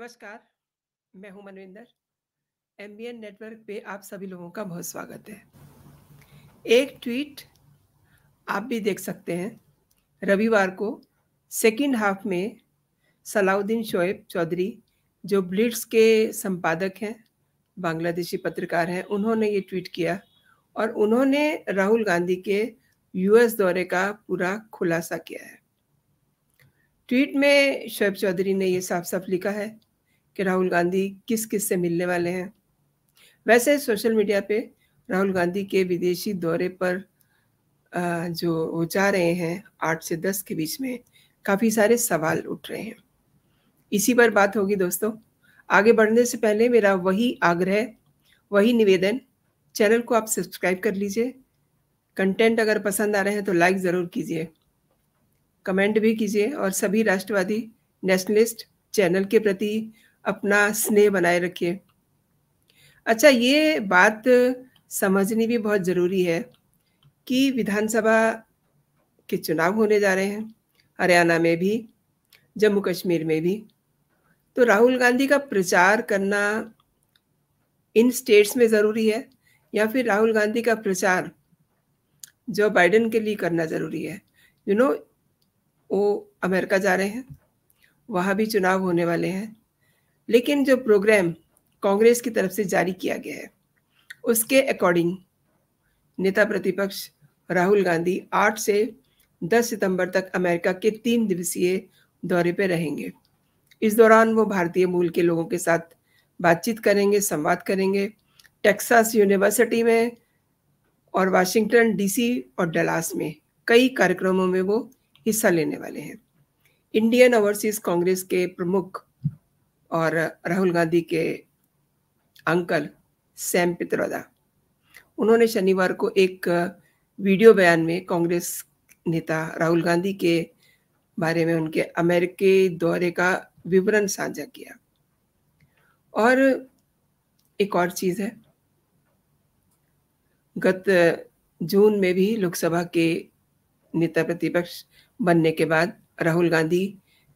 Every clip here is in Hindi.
नमस्कार मैं हूं मनविंदर एमबीएन नेटवर्क पे आप सभी लोगों का बहुत स्वागत है एक ट्वीट आप भी देख सकते हैं रविवार को सेकेंड हाफ में सलाउद्दीन शोएब चौधरी जो ब्लिट्स के संपादक हैं बांग्लादेशी पत्रकार हैं उन्होंने ये ट्वीट किया और उन्होंने राहुल गांधी के यूएस दौरे का पूरा खुलासा किया है ट्वीट में शोएब चौधरी ने ये साफ साफ लिखा है कि राहुल गांधी किस किस से मिलने वाले हैं वैसे सोशल मीडिया पे राहुल गांधी के विदेशी दौरे पर जो वो जा रहे हैं आठ से दस के बीच में काफ़ी सारे सवाल उठ रहे हैं इसी पर बात होगी दोस्तों आगे बढ़ने से पहले मेरा वही आग्रह वही निवेदन चैनल को आप सब्सक्राइब कर लीजिए कंटेंट अगर पसंद आ रहे हैं तो लाइक ज़रूर कीजिए कमेंट भी कीजिए और सभी राष्ट्रवादी नेशनलिस्ट चैनल के प्रति अपना स्नेह बनाए रखे अच्छा ये बात समझनी भी बहुत ज़रूरी है कि विधानसभा के चुनाव होने जा रहे हैं हरियाणा में भी जम्मू कश्मीर में भी तो राहुल गांधी का प्रचार करना इन स्टेट्स में ज़रूरी है या फिर राहुल गांधी का प्रचार जो बाइडेन के लिए करना ज़रूरी है यू you नो know, वो अमेरिका जा रहे हैं वहाँ भी चुनाव होने वाले हैं लेकिन जो प्रोग्राम कांग्रेस की तरफ से जारी किया गया है उसके अकॉर्डिंग नेता प्रतिपक्ष राहुल गांधी 8 से 10 सितंबर तक अमेरिका के तीन दिवसीय दौरे पर रहेंगे इस दौरान वो भारतीय मूल के लोगों के साथ बातचीत करेंगे संवाद करेंगे टेक्सास यूनिवर्सिटी में और वाशिंगटन डीसी और डलास में कई कार्यक्रमों में वो हिस्सा लेने वाले हैं इंडियन ओवरसीज कांग्रेस के प्रमुख और राहुल गांधी के अंकल सैम पित्रोदा उन्होंने शनिवार को एक वीडियो बयान में कांग्रेस नेता राहुल गांधी के बारे में उनके अमेरिकी दौरे का विवरण साझा किया और एक और चीज़ है गत जून में भी लोकसभा के नेता प्रतिपक्ष बनने के बाद राहुल गांधी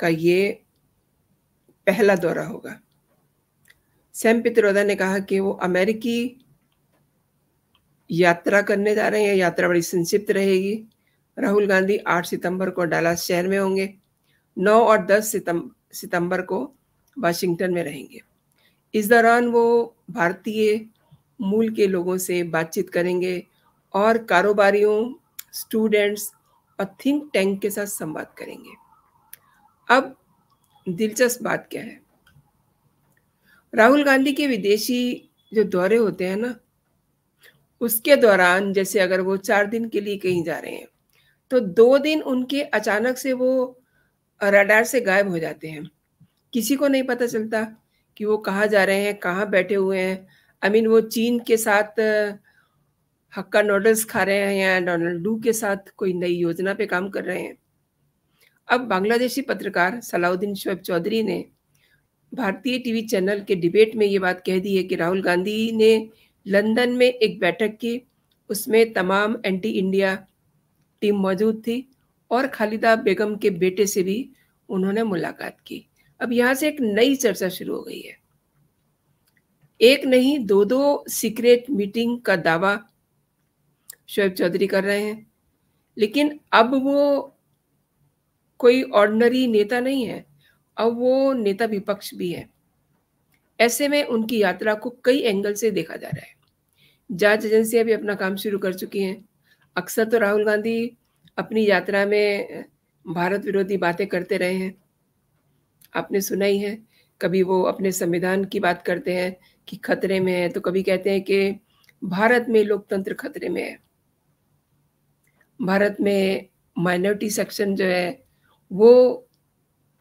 का ये पहला दौरा होगा सैम पित्रोदा ने कहा कि वो अमेरिकी यात्रा करने जा रहे हैं यात्रा बड़ी संक्षिप्त रहेगी राहुल गांधी 8 सितंबर को डालास शहर में होंगे 9 और 10 सितंबर को वाशिंगटन में रहेंगे इस दौरान वो भारतीय मूल के लोगों से बातचीत करेंगे और कारोबारियों स्टूडेंट्स और थिंक टैंक के साथ संवाद करेंगे अब दिलचस्प बात क्या है राहुल गांधी के विदेशी जो दौरे होते हैं ना उसके दौरान जैसे अगर वो चार दिन के लिए कहीं जा रहे हैं तो दो दिन उनके अचानक से वो रडार से गायब हो जाते हैं किसी को नहीं पता चलता कि वो कहाँ जा रहे हैं कहाँ बैठे हुए हैं आई I मीन mean, वो चीन के साथ हक्का नूडल्स खा रहे हैं या डोनाल्ड डू के साथ कोई नई योजना पे काम कर रहे हैं अब बांग्लादेशी पत्रकार सलाउद्दीन शोएब चौधरी ने भारतीय टीवी चैनल के डिबेट में ये बात कह दी है कि राहुल गांधी ने लंदन में एक बैठक की उसमें तमाम एंटी इंडिया टीम मौजूद थी और खालिदा बेगम के बेटे से भी उन्होंने मुलाकात की अब यहाँ से एक नई चर्चा शुरू हो गई है एक नहीं दो दो सीक्रेट मीटिंग का दावा शोएब चौधरी कर रहे हैं लेकिन अब वो कोई ऑर्डनरी नेता नहीं है अब वो नेता विपक्ष भी है ऐसे में उनकी यात्रा को कई एंगल से देखा जा रहा है जांच एजेंसियां भी अपना काम शुरू कर चुकी हैं अक्सर तो राहुल गांधी अपनी यात्रा में भारत विरोधी बातें करते रहे हैं आपने सुना ही है कभी वो अपने संविधान की बात करते हैं कि खतरे में है तो कभी कहते हैं कि भारत में लोकतंत्र खतरे में है भारत में माइनॉरिटी सेक्शन जो है वो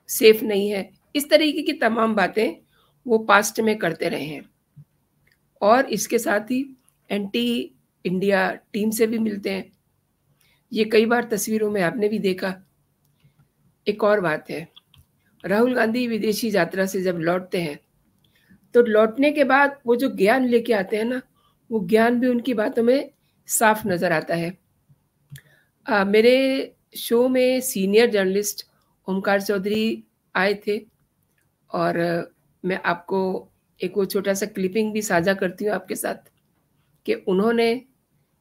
सेफ नहीं है इस तरीके की तमाम बातें वो पास्ट में करते रहे हैं और इसके साथ ही एंटी इंडिया टीम से भी मिलते हैं ये कई बार तस्वीरों में आपने भी देखा एक और बात है राहुल गांधी विदेशी यात्रा से जब लौटते हैं तो लौटने के बाद वो जो ज्ञान लेके आते हैं ना वो ज्ञान भी उनकी बातों में साफ नज़र आता है आ, मेरे शो में सीनियर जर्नलिस्ट ओमकार चौधरी आए थे और मैं आपको एक वो छोटा सा क्लिपिंग भी साझा करती हूँ आपके साथ कि उन्होंने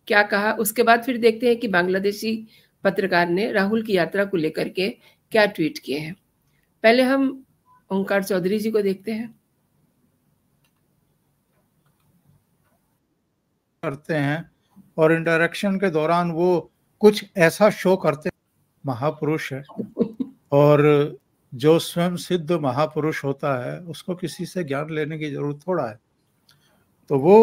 क्या कहा उसके बाद फिर देखते हैं कि बांग्लादेशी पत्रकार ने राहुल की यात्रा को लेकर के क्या ट्वीट किए हैं पहले हम ओंकार चौधरी जी को देखते हैं करते हैं और इंटरेक्शन के दौरान वो कुछ ऐसा शो करते महापुरुष है और जो स्वयं सिद्ध महापुरुष होता है उसको किसी से ज्ञान लेने की जरूरत थोड़ा है तो वो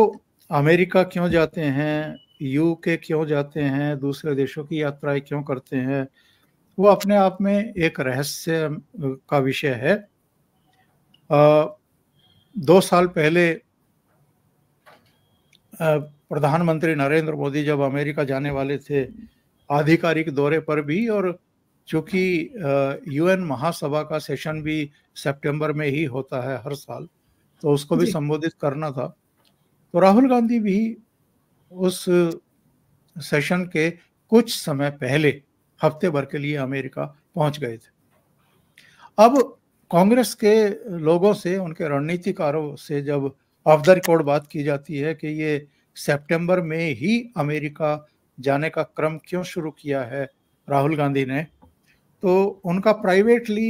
अमेरिका क्यों जाते हैं यू के क्यों जाते हैं दूसरे देशों की यात्राएं क्यों करते हैं वो अपने आप में एक रहस्य का विषय है आ, दो साल पहले प्रधानमंत्री नरेंद्र मोदी जब अमेरिका जाने वाले थे आधिकारिक दौरे पर भी और चूंकि यूएन महासभा का सेशन भी सितंबर में ही होता है हर साल तो उसको भी संबोधित करना था तो राहुल गांधी भी उस सेशन के कुछ समय पहले हफ्ते भर के लिए अमेरिका पहुंच गए थे अब कांग्रेस के लोगों से उनके रणनीतिकारों से जब ऑफ द रिकॉर्ड बात की जाती है कि ये सितंबर में ही अमेरिका जाने का क्रम क्यों शुरू किया है राहुल गांधी ने तो उनका प्राइवेटली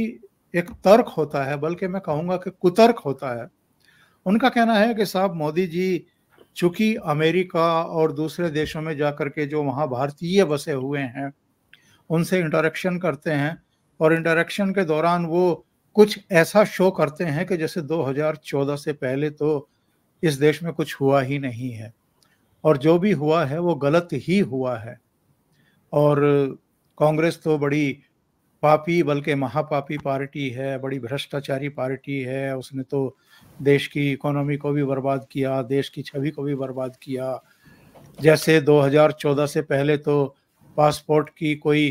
एक तर्क होता है बल्कि मैं कहूँगा कि कुतर्क होता है उनका कहना है कि साहब मोदी जी चूंकि अमेरिका और दूसरे देशों में जा के जो वहाँ भारतीय बसे हुए हैं उनसे इंटरेक्शन करते हैं और इंटरेक्शन के दौरान वो कुछ ऐसा शो करते हैं कि जैसे 2014 से पहले तो इस देश में कुछ हुआ ही नहीं है और जो भी हुआ है वो गलत ही हुआ है और कांग्रेस तो बड़ी पापी बल्कि महापापी पार्टी है बड़ी भ्रष्टाचारी पार्टी है उसने तो देश की इकोनॉमी को भी बर्बाद किया देश की छवि को भी बर्बाद किया जैसे 2014 से पहले तो पासपोर्ट की कोई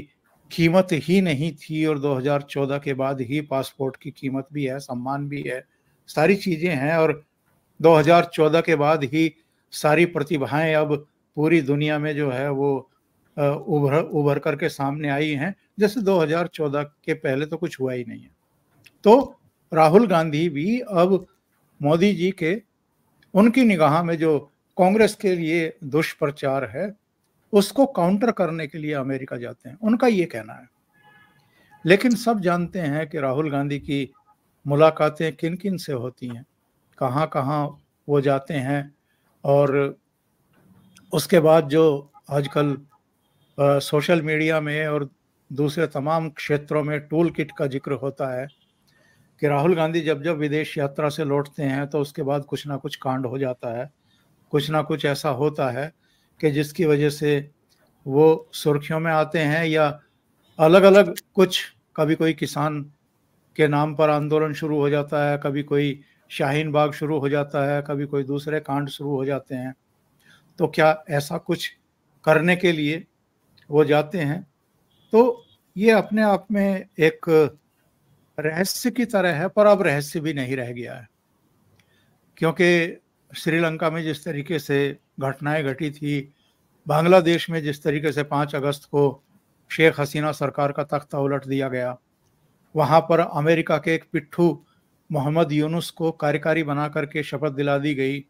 कीमत ही नहीं थी और 2014 के बाद ही पासपोर्ट की कीमत भी है सम्मान भी है सारी चीज़ें हैं और 2014 के बाद ही सारी प्रतिभाएं अब पूरी दुनिया में जो है वो उभर उभर करके सामने आई हैं जैसे 2014 के पहले तो कुछ हुआ ही नहीं है तो राहुल गांधी भी अब मोदी जी के उनकी निगाह में जो कांग्रेस के लिए दुष्प्रचार है उसको काउंटर करने के लिए अमेरिका जाते हैं उनका ये कहना है लेकिन सब जानते हैं कि राहुल गांधी की मुलाकातें किन किन से होती हैं कहाँ कहाँ वो जाते हैं और उसके बाद जो आजकल सोशल मीडिया में और दूसरे तमाम क्षेत्रों में टूल किट का जिक्र होता है कि राहुल गांधी जब जब विदेश यात्रा से लौटते हैं तो उसके बाद कुछ ना कुछ कांड हो जाता है कुछ ना कुछ ऐसा होता है कि जिसकी वजह से वो सुर्खियों में आते हैं या अलग अलग कुछ कभी कोई किसान के नाम पर आंदोलन शुरू हो जाता है कभी कोई शाहीन बाग शुरू हो जाता है कभी कोई दूसरे कांड शुरू हो जाते हैं तो क्या ऐसा कुछ करने के लिए वो जाते हैं तो ये अपने आप में एक रहस्य की तरह है पर अब रहस्य भी नहीं रह गया है क्योंकि श्रीलंका में जिस तरीके से घटनाएं घटी थी बांग्लादेश में जिस तरीके से पाँच अगस्त को शेख हसीना सरकार का तख्ता उलट दिया गया वहाँ पर अमेरिका के एक पिट्ठू मोहम्मद यूनुस को कार्यकारी बना करके शपथ दिला दी गई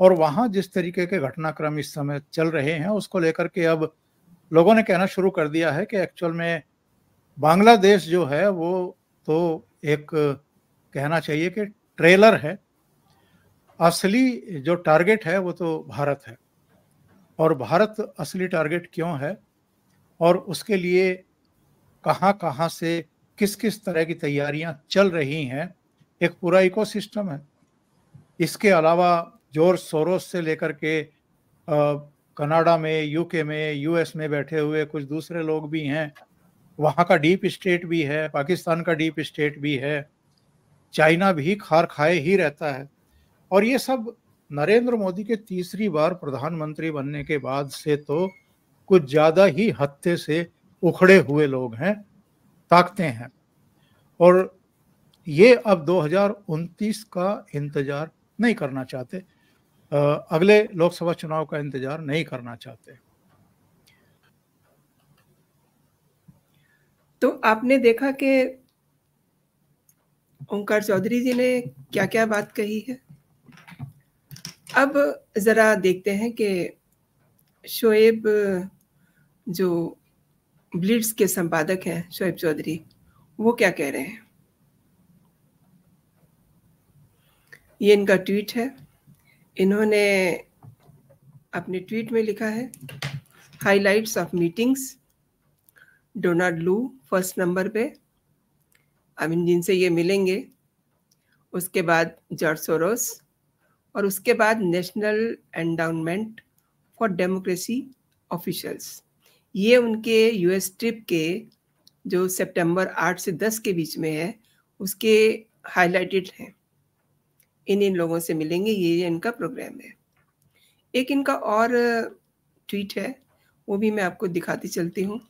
और वहाँ जिस तरीके के घटनाक्रम इस समय चल रहे हैं उसको लेकर के अब लोगों ने कहना शुरू कर दिया है कि एक्चुअल में बांग्लादेश जो है वो तो एक कहना चाहिए कि ट्रेलर है असली जो टारगेट है वो तो भारत है और भारत असली टारगेट क्यों है और उसके लिए कहाँ कहाँ से किस किस तरह की तैयारियां चल रही हैं एक पूरा इकोसिस्टम है इसके अलावा ज़ोर सोरोस से लेकर के कनाडा में यूके में यूएस में बैठे हुए कुछ दूसरे लोग भी हैं वहाँ का डीप स्टेट भी है पाकिस्तान का डीप स्टेट भी है चाइना भी खार खाए ही रहता है और ये सब नरेंद्र मोदी के तीसरी बार प्रधानमंत्री बनने के बाद से तो कुछ ज़्यादा ही हत्ते से उखड़े हुए लोग हैं ताकते हैं और ये अब 2029 का इंतजार नहीं करना चाहते अगले लोकसभा चुनाव का इंतजार नहीं करना चाहते तो आपने देखा कि ओंकार चौधरी जी ने क्या क्या बात कही है अब ज़रा देखते हैं कि शोएब जो ब्लिड्स के संपादक हैं शोएब चौधरी वो क्या कह रहे हैं ये इनका ट्वीट है इन्होंने अपने ट्वीट में लिखा है highlights of meetings Donald Lu first number पे आई मीन जिनसे ये मिलेंगे उसके बाद जॉर्ज सोरोस और उसके बाद national endowment for democracy officials ये उनके यूएस ट्रिप के जो सितंबर 8 से 10 के बीच में है उसके हाइलाइटेड हैं इन इन लोगों से मिलेंगे ये इनका प्रोग्राम है एक इनका और ट्वीट uh, है वो भी मैं आपको दिखाती चलती हूँ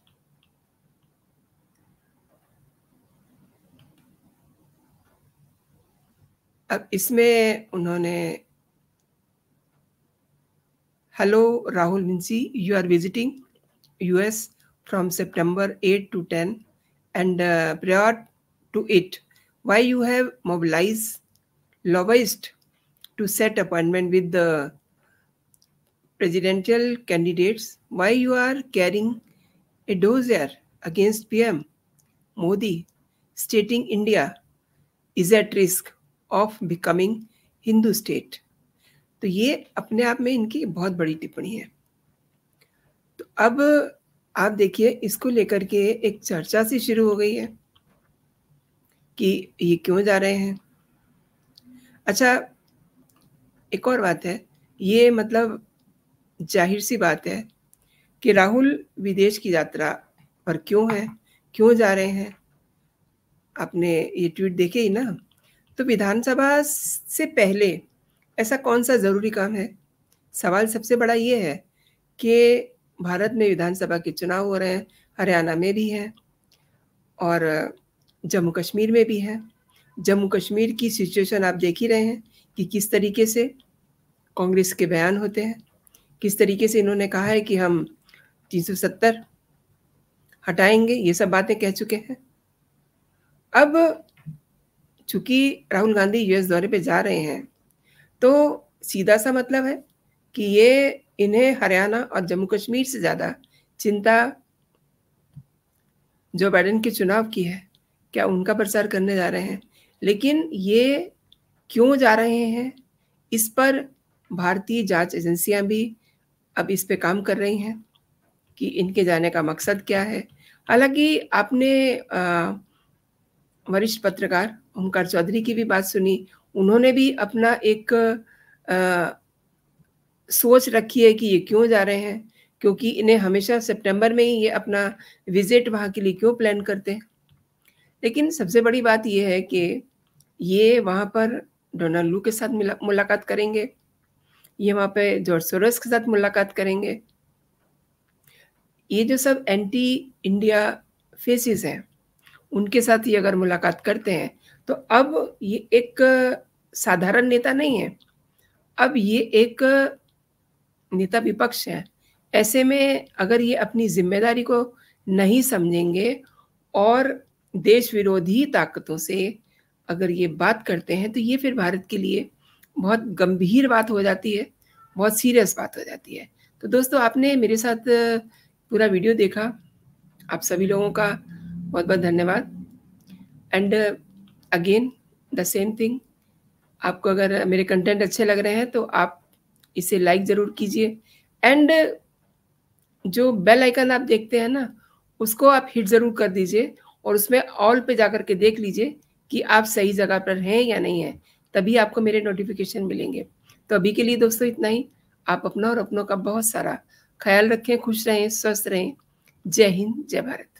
अब इसमें उन्होंने हेलो राहुल मिंसी you are visiting US from September eight to ten and uh, to it why you have have lobbyist to set appointment with the presidential candidates, why you are carrying a dossier against PM Modi, stating India is at risk of becoming Hindu state. तो ये अपने आप में इनकी बहुत बड़ी टिप्पणी है तो अब आप देखिए इसको लेकर के एक चर्चा सी शुरू हो गई है कि ये क्यों जा रहे हैं अच्छा एक और बात है ये मतलब जाहिर सी बात है कि राहुल विदेश की यात्रा पर क्यों है क्यों जा रहे हैं आपने ये ट्वीट देखे ही ना तो विधानसभा से पहले ऐसा कौन सा ज़रूरी काम है सवाल सबसे बड़ा ये है कि भारत में विधानसभा के चुनाव हो रहे हैं हरियाणा में भी हैं और जम्मू कश्मीर में भी हैं जम्मू कश्मीर की सिचुएशन आप देख ही रहे हैं कि किस तरीके से कांग्रेस के बयान होते हैं किस तरीके से इन्होंने कहा है कि हम 370 हटाएंगे ये सब बातें कह चुके हैं अब चूंकि राहुल गांधी यूएस दौरे पे जा रहे हैं तो सीधा सा मतलब है कि ये इन्हें हरियाणा और जम्मू कश्मीर से ज़्यादा चिंता जो बाइडन के चुनाव की है क्या उनका प्रचार करने जा रहे हैं लेकिन ये क्यों जा रहे हैं इस पर भारतीय जांच एजेंसियां भी अब इस पे काम कर रही हैं कि इनके जाने का मकसद क्या है हालांकि आपने वरिष्ठ पत्रकार ओमकार चौधरी की भी बात सुनी उन्होंने भी अपना एक आ, सोच रखी है कि ये क्यों जा रहे हैं क्योंकि इन्हें हमेशा सितंबर में ही ये अपना विजिट वहाँ के लिए क्यों प्लान करते हैं लेकिन सबसे बड़ी बात यह है कि ये वहाँ पर डोनाल्ड लू के साथ मुलाकात करेंगे ये वहाँ पे जॉर्ज सोरस के साथ मुलाकात करेंगे ये जो सब एंटी इंडिया फेसिस हैं उनके साथ ये अगर मुलाकात करते हैं तो अब ये एक साधारण नेता नहीं है अब ये एक नेता विपक्ष है ऐसे में अगर ये अपनी जिम्मेदारी को नहीं समझेंगे और देश विरोधी ताकतों से अगर ये बात करते हैं तो ये फिर भारत के लिए बहुत गंभीर बात हो जाती है बहुत सीरियस बात हो जाती है तो दोस्तों आपने मेरे साथ पूरा वीडियो देखा आप सभी लोगों का बहुत बहुत धन्यवाद and again the same thing आपको अगर मेरे कंटेंट अच्छे लग रहे हैं तो आप इसे लाइक ज़रूर कीजिए एंड जो बेल आइकन आप देखते हैं ना उसको आप हिट ज़रूर कर दीजिए और उसमें ऑल पे जा कर के देख लीजिए कि आप सही जगह पर हैं या नहीं हैं तभी आपको मेरे नोटिफिकेशन मिलेंगे तो अभी के लिए दोस्तों इतना ही आप अपना और अपनों का बहुत सारा ख्याल रखें खुश रहें स्वस्थ रहें जय हिंद जय भारत